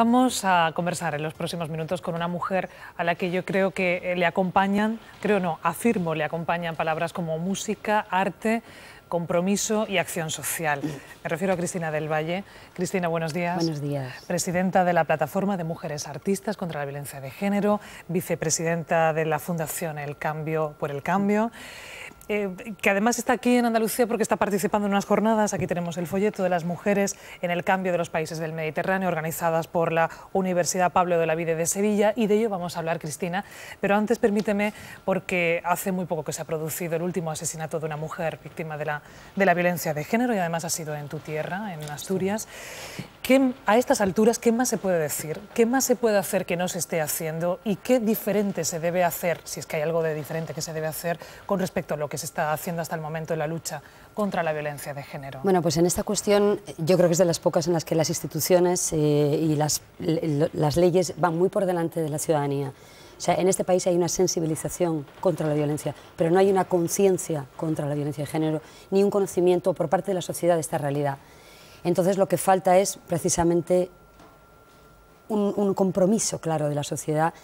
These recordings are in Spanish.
Vamos a conversar en los próximos minutos con una mujer a la que yo creo que eh, le acompañan, creo no, afirmo, le acompañan palabras como música, arte, compromiso y acción social. Me refiero a Cristina del Valle. Cristina, buenos días. Buenos días. Presidenta de la Plataforma de Mujeres Artistas contra la Violencia de Género, vicepresidenta de la Fundación El Cambio por el Cambio. Eh, que además está aquí en Andalucía porque está participando en unas jornadas. Aquí tenemos el folleto de las mujeres en el cambio de los países del Mediterráneo, organizadas por la Universidad Pablo de la Vida de Sevilla, y de ello vamos a hablar, Cristina. Pero antes, permíteme, porque hace muy poco que se ha producido el último asesinato de una mujer víctima de la, de la violencia de género, y además ha sido en tu tierra, en Asturias. ¿Qué, a estas alturas, ¿qué más se puede decir? ¿Qué más se puede hacer que no se esté haciendo? ¿Y qué diferente se debe hacer, si es que hay algo de diferente que se debe hacer, con respecto a lo que se está haciendo hasta el momento en la lucha contra la violencia de género? Bueno, pues en esta cuestión yo creo que es de las pocas en las que las instituciones eh, y las, las leyes van muy por delante de la ciudadanía. O sea, en este país hay una sensibilización contra la violencia, pero no hay una conciencia contra la violencia de género, ni un conocimiento por parte de la sociedad de esta realidad. Entonces lo que falta es precisamente un, un compromiso claro de la sociedad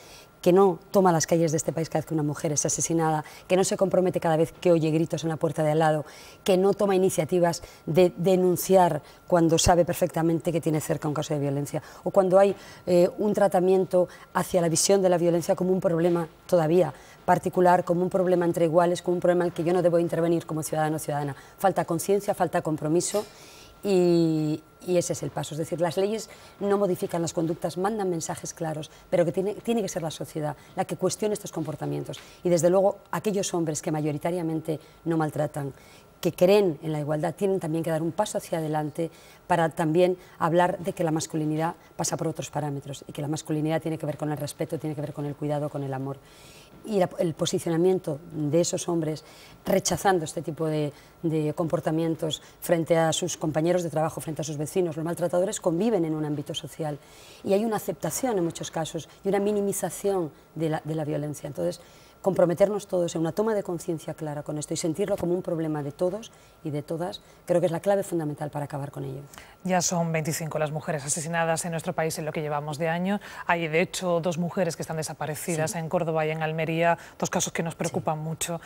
que no toma las calles de este país cada vez que una mujer es asesinada, que no se compromete cada vez que oye gritos en la puerta de al lado, que no toma iniciativas de denunciar cuando sabe perfectamente que tiene cerca un caso de violencia, o cuando hay eh, un tratamiento hacia la visión de la violencia como un problema todavía particular, como un problema entre iguales, como un problema al que yo no debo intervenir como ciudadano o ciudadana. Falta conciencia, falta compromiso y, ese es el paso. Es decir, las leyes no modifican las conductas, mandan mensajes claros, pero que tiene, tiene, que ser la sociedad la que cuestione estos comportamientos. Y desde luego, aquellos hombres que mayoritariamente no maltratan, que creen en la igualdad, tienen también que dar un paso hacia adelante para también hablar de que la masculinidad pasa por otros parámetros y que la masculinidad tiene que ver con el respeto, tiene que ver con el cuidado, con el amor y el posicionamiento de esos hombres rechazando este tipo de, comportamientos frente a sus compañeros de trabajo, frente a sus vecinos. Los maltratadores conviven en un ámbito social y hay una aceptación en muchos casos y una minimización de la, violencia. Entonces, comprometernos todos en una toma de conciencia clara con esto y sentirlo como un problema de todos y de todas, creo que es la clave fundamental para acabar con ello. Ya son 25 las mujeres asesinadas en nuestro país en lo que llevamos de año. Hay, de hecho, dos mujeres que están desaparecidas en Córdoba y en Almería, dos casos que nos preocupan mucho.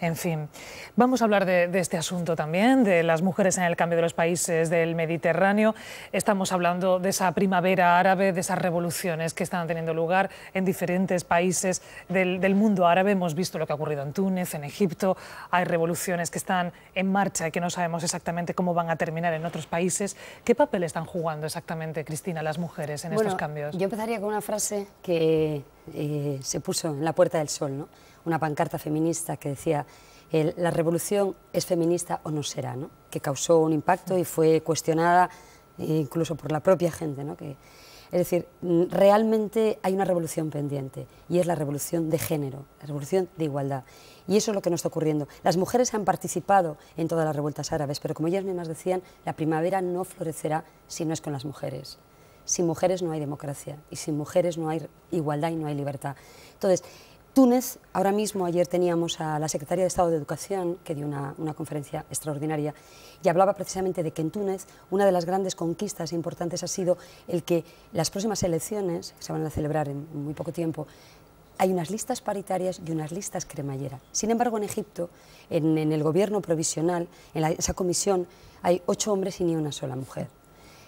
En fin, vamos a hablar de, este asunto también, de las mujeres en el cambio de los países del Mediterráneo. Estamos hablando de esa primavera árabe, de esas revoluciones que están teniendo lugar en diferentes países del, del mundo árabe Ahora hemos visto lo que ha ocurrido en Túnez, en Egipto, hay revoluciones que están en marcha y que no sabemos exactamente cómo van a terminar en otros países. ¿Qué papel están jugando exactamente, Cristina, las mujeres en estos cambios? Yo empezaría con una frase que eh, se puso en la Puerta del Sol, ¿no? una pancarta feminista que decía la revolución es feminista o no será, ¿no? que causó un impacto y fue cuestionada eh, incluso por la propia gente. Que, es decir, mm, realmente hay una revolución pendiente y es la revolución de género, la revolución de igualdad. Y eso es lo que nos está ocurriendo. Las mujeres han participado en todas las revueltas árabes, pero como ellas mismas decían, la primavera no florecerá si no es con las mujeres. Sin mujeres no hay democracia y sin mujeres no hay igualdad y no hay libertad. Entonces, Túnez, ahora mismo, ayer teníamos a la secretaria de Estado de Educación, que dio una, conferencia extraordinaria, y hablaba precisamente de que en Túnez una de las grandes conquistas importantes ha sido el que las próximas elecciones, que se van a celebrar en muy poco tiempo, hay unas listas paritarias y unas listas cremallera. Sin embargo, en Egipto, en, el gobierno provisional, en esa comisión, hay ocho hombres y ni una sola mujer.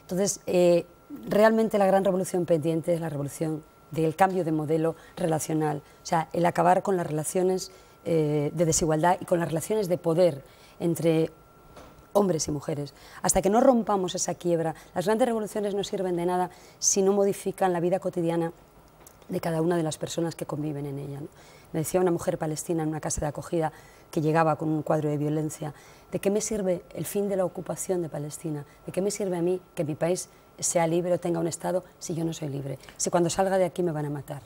Entonces, eh, realmente la gran revolución pendiente es la revolución del cambio de modelo relacional, o sea, el acabar con las relaciones eh, de desigualdad y con las relaciones de poder entre hombres y mujeres. Hasta que no rompamos esa quiebra, las grandes revoluciones no sirven de nada si no modifican la vida cotidiana de cada una de las personas que conviven en ella. Me decía una mujer palestina en una casa de acogida que llegaba con un cuadro de violencia, ¿de qué me sirve el fin de la ocupación de Palestina? ¿De qué me sirve a mí que mi país sea libre o tenga un Estado si yo no soy libre, si cuando salga de aquí me van a matar.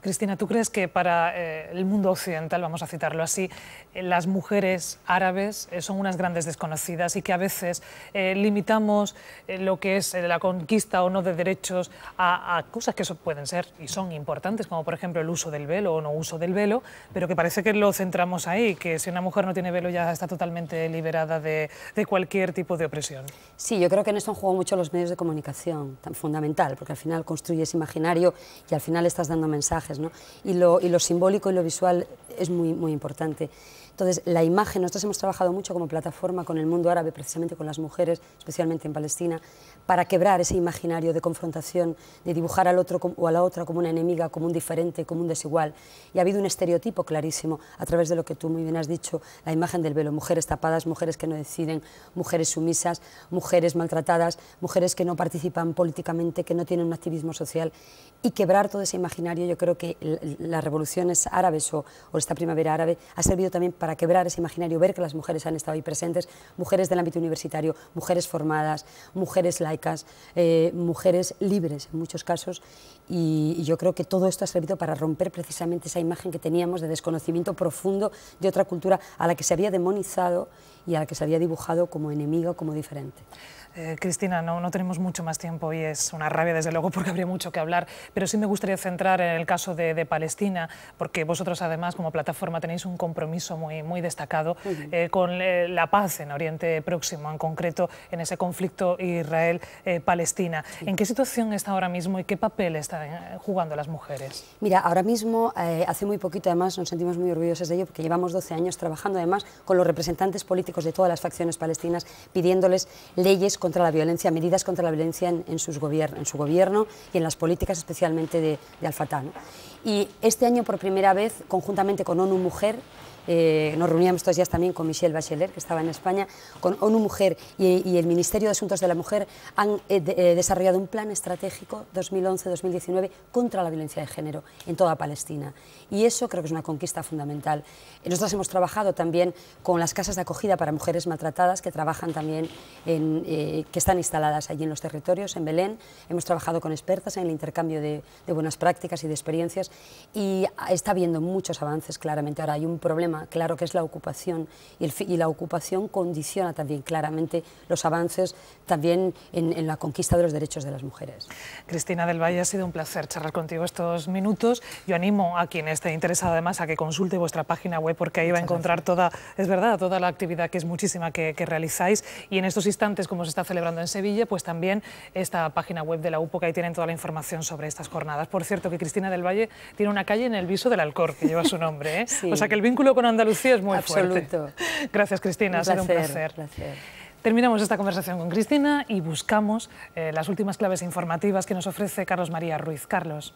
Cristina, ¿tú crees que para eh, el mundo occidental, vamos a citarlo así, eh, las mujeres árabes eh, son unas grandes desconocidas y que a veces limitamos lo que es la conquista o no de derechos a, cosas que eso pueden ser y son importantes, como por ejemplo el uso del velo o no uso del velo, pero que parece que lo centramos ahí, que si una mujer no tiene velo ya está totalmente liberada de, cualquier tipo de opresión? Sí, yo creo que en esto han jugado mucho los medios de comunicación, tan fundamental, porque al final construyes imaginario y al final estás dando mensajes mensajes. Y, lo, y, lo, simbólico y lo visual es muy, muy importante. Entonces, la imagen, nosotros hemos trabajado mucho como plataforma con el mundo árabe, precisamente con las mujeres, especialmente en Palestina, para quebrar ese imaginario de confrontación, de dibujar al otro o a la otra como una enemiga, como un diferente, como un desigual. Y ha habido un estereotipo clarísimo a través de lo que tú muy bien has dicho, la imagen del velo, mujeres tapadas, mujeres que no deciden, mujeres sumisas, mujeres maltratadas, mujeres que no participan políticamente, que no tienen un activismo social. Y quebrar todo ese imaginario yo creo que las revoluciones árabes o, esta primavera árabe ha servido también para quebrar ese imaginario, ver que las mujeres han estado ahí presentes, mujeres del ámbito universitario, mujeres formadas, mujeres laicas, eh, mujeres libres en muchos casos, y yo creo que todo esto ha servido para romper precisamente esa imagen que teníamos de desconocimiento profundo de otra cultura a la que se había demonizado y a la que se había dibujado como enemiga, como diferente. Eh, Cristina, no, no tenemos mucho más tiempo y es una rabia, desde luego, porque habría mucho que hablar, pero sí me gustaría centrar en el caso de, Palestina, porque vosotros, además, como plataforma, tenéis un compromiso muy, muy destacado eh, con eh, la paz en Oriente Próximo, en concreto en ese conflicto Israel-Palestina. ¿En qué situación está ahora mismo y qué papel están jugando las mujeres? Mira, ahora mismo, hace muy poquito, además, nos sentimos muy orgullosos de ello, porque llevamos 12 años trabajando, además, con los representantes políticos de todas las facciones palestinas, pidiéndoles leyes contra la violencia, medidas contra la violencia en, en su gobierno y en las políticas especialmente de, Al-Fatah. Y este año, por primera vez, conjuntamente con ONU Mujer, eh, nos reuníamos estos días también con Michelle Bachelet, que estaba en España, con ONU Mujer y, el Ministerio de Asuntos de la Mujer han eh, eh, desarrollado un plan estratégico 2011-2019 contra la violencia de género en toda Palestina. Y eso creo que es una conquista fundamental. Nosotros hemos trabajado también con las casas de acogida para mujeres maltratadas que trabajan también, en, que están instaladas allí en los territorios, en Belén. Hemos trabajado con expertas en el intercambio de, de buenas prácticas y de experiencias y está habiendo muchos avances claramente. Ahora hay un problema claro que es la ocupación, y, la ocupación condiciona también claramente los avances también en, la conquista de los derechos de las mujeres. Cristina del Valle, ha sido un placer charlar contigo estos minutos. Yo animo a quien esté interesado además a que consulte vuestra página web porque ahí va a encontrar toda, es verdad, toda la actividad que es muchísima que, realizáis y en estos instantes, como se está celebrando en Sevilla, pues también esta página web de la UPO que ahí tienen toda la información sobre estas jornadas. Por cierto, que Cristina del Valle tiene una calle en el viso del Alcor que lleva su nombre, ¿eh? o sea que el vínculo con Andalucía es muy Absoluto. Gracias, Cristina. ha sido un placer. Terminamos esta conversación con Cristina y buscamos eh, las últimas claves informativas que nos ofrece Carlos María Ruiz. Carlos.